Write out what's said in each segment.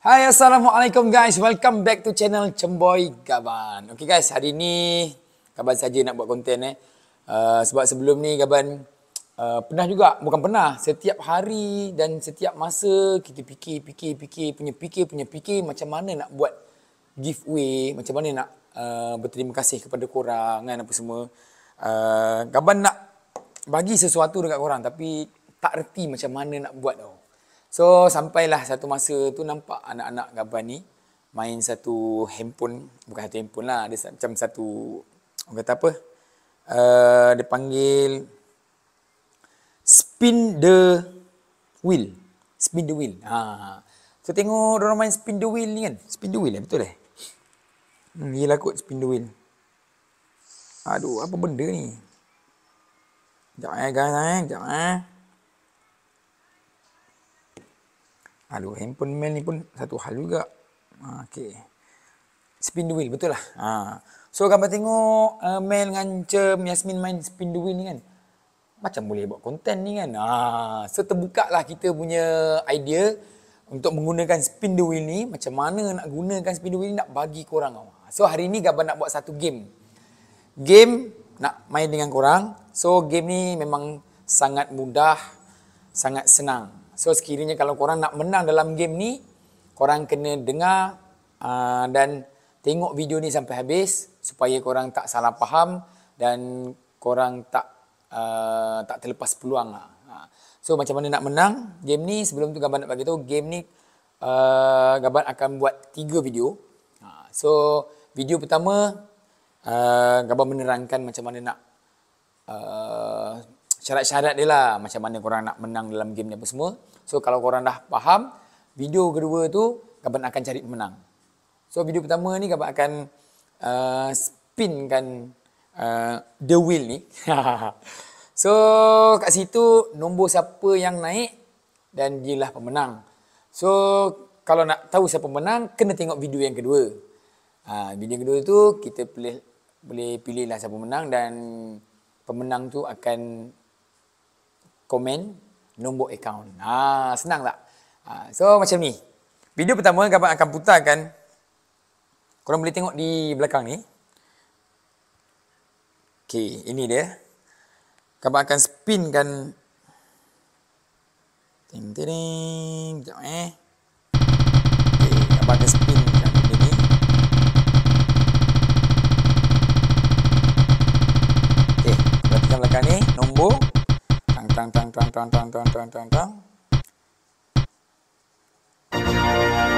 Hai Assalamualaikum guys. Welcome back to channel Cemboy Gaban. Okay guys, hari ni Gaban saja nak buat konten eh. Uh, sebab sebelum ni Gaban uh, pernah juga, bukan pernah, setiap hari dan setiap masa kita fikir, fikir, fikir, punya fikir, punya fikir macam mana nak buat giveaway, macam mana nak uh, berterima kasih kepada korang kan apa semua. Uh, Gaban nak bagi sesuatu dekat korang tapi tak reti macam mana nak buat tau. So sampailah satu masa tu nampak anak-anak gabah ni main satu handphone, bukan satu handphone lah, ada macam satu orang kata apa? Uh, dia panggil spin the wheel. Spin the wheel. Ha. ha, ha. So tengok orang main spin the wheel ni kan? Spin the wheel lah, betul eh? Hmm, yelah kot spin the wheel. Aduh, apa benda ni? Sekejap eh guys eh, sekejap eh. Aduh, ah, handphone mail ni pun satu hal juga. Ha, ah, okay. Spin the wheel, betul lah. Ha. So, gambar tengok uh, mail dengan Cem Yasmin main spin the wheel ni kan. Macam boleh buat konten ni kan. Ha. So, terbuka lah kita punya idea untuk menggunakan spin the wheel ni. Macam mana nak gunakan spin the wheel ni nak bagi korang. So, hari ni gambar nak buat satu game. Game nak main dengan korang. So, game ni memang sangat mudah, sangat senang. So sekiranya kalau korang nak menang dalam game ni, korang kena dengar uh, dan tengok video ni sampai habis supaya korang tak salah faham dan korang tak uh, tak terlepas peluang lah. Ha. So macam mana nak menang game ni sebelum tu Gaban nak bagi tahu game ni uh, ah, Gaban akan buat tiga video. Ha. So video pertama uh, Gaban menerangkan macam mana nak uh, syarat-syarat dia lah macam mana korang nak menang dalam game ni apa semua. So kalau korang dah faham, video kedua tu Gaban akan cari pemenang. So video pertama ni Gaban akan uh, spinkan uh, the wheel ni. so kat situ nombor siapa yang naik dan dialah pemenang. So kalau nak tahu siapa pemenang, kena tengok video yang kedua. Ha, video kedua tu kita boleh, boleh pilihlah siapa pemenang dan pemenang tu akan komen nombor akaun. Ha, senang tak? Ha, so macam ni. Video pertama kamu akan putarkan. Korang boleh tengok di belakang ni. Okay, ini dia. Kamu akan spinkan. Ting ting ting. eh. Okay, kamu akan spin. nombor tang tang tang tang tang tang tang tang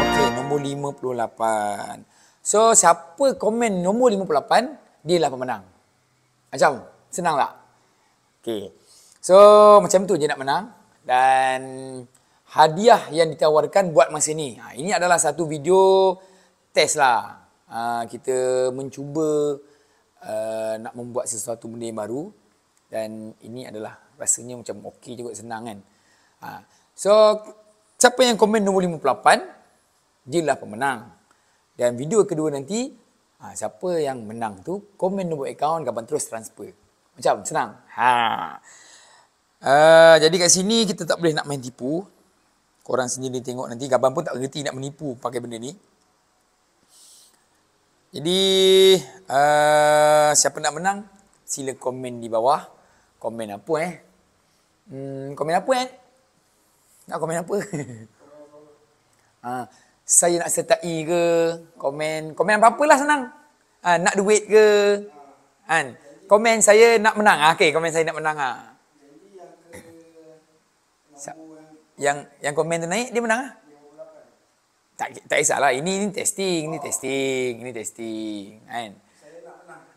Okey, nombor 58. So, siapa komen nombor 58, dia lah pemenang. Macam, senang tak? Okey. So, macam tu je nak menang. Dan hadiah yang ditawarkan buat masa ni. Ha, ini adalah satu video test lah. Ha, kita mencuba uh, nak membuat sesuatu benda yang baru dan ini adalah rasanya macam okey juga senang kan. Ha. So siapa yang komen nombor 58 dialah pemenang. Dan video kedua nanti ha, siapa yang menang tu komen nombor akaun kapan terus transfer. Macam senang. Ha. Uh, jadi kat sini kita tak boleh nak main tipu. Korang sendiri tengok nanti Gaban pun tak reti nak menipu pakai benda ni. Jadi uh, siapa nak menang sila komen di bawah. Komen apa eh? Hmm, komen apa eh? Nak komen apa? ha, saya nak sertai e ke? Komen, komen apa-apa lah senang. Ha, nak duit ke? Ha, kan? komen saya nak menang. Ha, ah, okay, komen saya nak menang. Ha. Yang yang komen tu naik, dia menang. Ha? Tak, tak kisahlah. Ini, ini testing. Ini testing. Ini testing. Kan?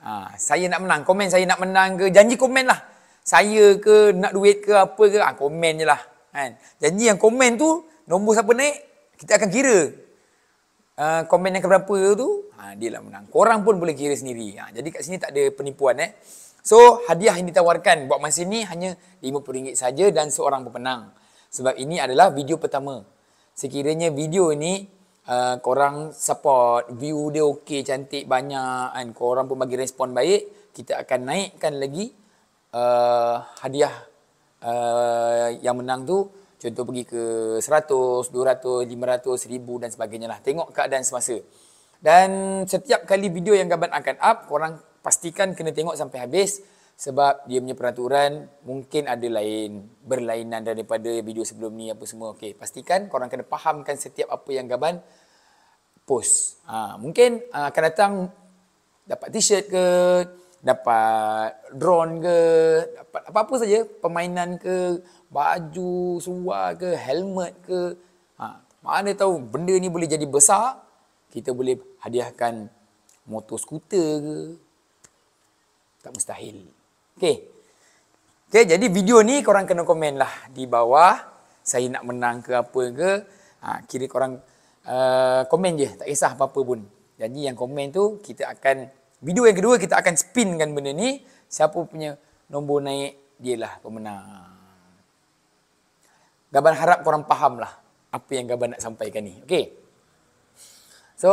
Ha, saya nak menang. Komen saya nak menang ke? Janji komen lah saya ke nak duit ke apa ke ha, komen je lah kan janji yang komen tu nombor siapa naik kita akan kira uh, komen yang keberapa tu ha, dia lah menang korang pun boleh kira sendiri ha, jadi kat sini tak ada penipuan eh so hadiah yang ditawarkan buat masa ni hanya RM50 saja dan seorang pemenang sebab ini adalah video pertama sekiranya video ni Uh, korang support view dia okey cantik banyak kan korang pun bagi respon baik kita akan naikkan lagi uh, hadiah uh, yang menang tu contoh pergi ke 100, 200, 500, 1000 dan sebagainya lah. Tengok keadaan semasa. Dan setiap kali video yang Gaban akan up, korang pastikan kena tengok sampai habis sebab dia punya peraturan mungkin ada lain berlainan daripada video sebelum ni apa semua. Okey, pastikan korang kena fahamkan setiap apa yang Gaban post. Ha, mungkin uh, akan datang dapat t-shirt ke, dapat drone ke, dapat apa-apa saja, permainan ke, baju, suar ke, helmet ke. Ha, mana tahu benda ni boleh jadi besar, kita boleh hadiahkan motor skuter ke. Tak mustahil. Okay. Okay, jadi video ni korang kena komen lah di bawah. Saya nak menang ke apa ke. Ha, kira korang uh, komen je. Tak kisah apa-apa pun. Janji yang komen tu kita akan Video yang kedua kita akan spinkan benda ni. Siapa punya nombor naik, dialah pemenang. Gaban harap korang faham lah apa yang Gaban nak sampaikan ni. Okay. So,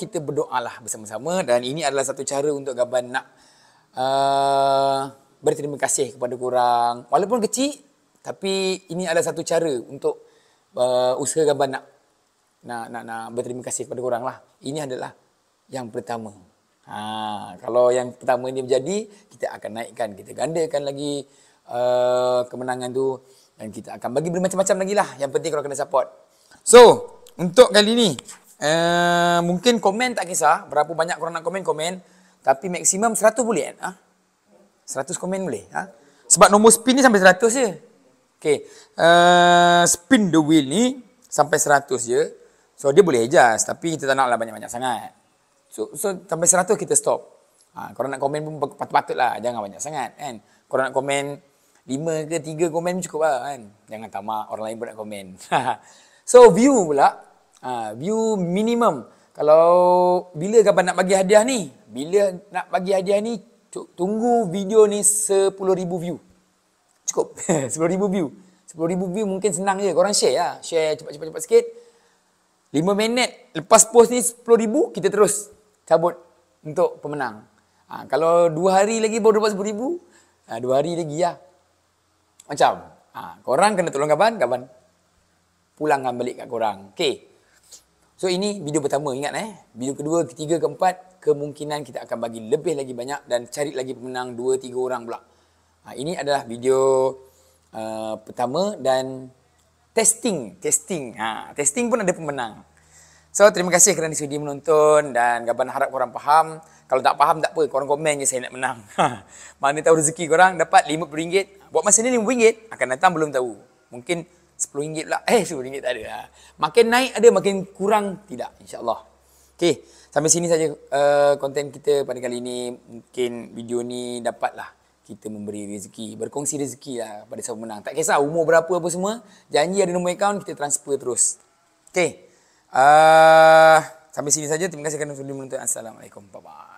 kita berdoa lah bersama-sama. Dan ini adalah satu cara untuk Gaban nak uh, berterima kasih kepada korang. Walaupun kecil, tapi ini adalah satu cara untuk uh, usaha Gaban nak, nak, nak, nak berterima kasih kepada korang lah. Ini adalah yang pertama. Ha, kalau yang pertama ini menjadi, kita akan naikkan, kita gandakan lagi uh, kemenangan tu dan kita akan bagi bermacam-macam lagi lah. Yang penting kalau kena support. So, untuk kali ni, uh, mungkin komen tak kisah. Berapa banyak korang nak komen, komen. Tapi maksimum 100 boleh kan? Ha? 100 komen boleh? Ha? Sebab nombor spin ni sampai 100 je. Okay. Uh, spin the wheel ni sampai 100 je. So, dia boleh adjust. Tapi kita tak naklah banyak-banyak sangat. So, so sampai 100 kita stop. Ha, korang nak komen pun patut-patutlah. Jangan banyak sangat kan. Korang nak komen 5 ke 3 komen pun cukup lah kan. Jangan tamak orang lain pun nak komen. so view pula. Ha, view minimum. Kalau bila kapan nak bagi hadiah ni? Bila nak bagi hadiah ni? Tunggu video ni 10,000 view. Cukup. 10,000 view. 10,000 view mungkin senang je. Korang share lah. Share cepat-cepat sikit. 5 minit lepas post ni 10,000 kita terus cabut untuk pemenang. Ha, kalau dua hari lagi baru dapat sepuluh ribu, ha, dua hari lagi ya Macam, ha, korang kena tolong kawan, kawan pulang kan balik kat korang. Okay. So ini video pertama ingat eh. Video kedua, ketiga, keempat, kemungkinan kita akan bagi lebih lagi banyak dan cari lagi pemenang dua, tiga orang pula. Ha, ini adalah video uh, pertama dan testing. Testing. Ha, testing pun ada pemenang. So terima kasih kerana sudi menonton dan gaban harap korang faham. Kalau tak faham tak apa, korang komen je saya nak menang. Ha. Mana tahu rezeki korang dapat RM50. Buat masa ni RM5 akan datang belum tahu. Mungkin RM10 pula. Lah. Eh RM10 tak ada. Ha. Makin naik ada, makin kurang tidak. InsyaAllah. Okay. Sampai sini saja eh, konten kita pada kali ini. Mungkin video ni dapatlah kita memberi rezeki. Berkongsi rezeki lah pada siapa menang. Tak kisah umur berapa apa semua. Janji ada nombor akaun, kita transfer terus. Okay. Uh, sampai sini saja. Terima kasih kerana sudi menonton. Assalamualaikum. Bye-bye.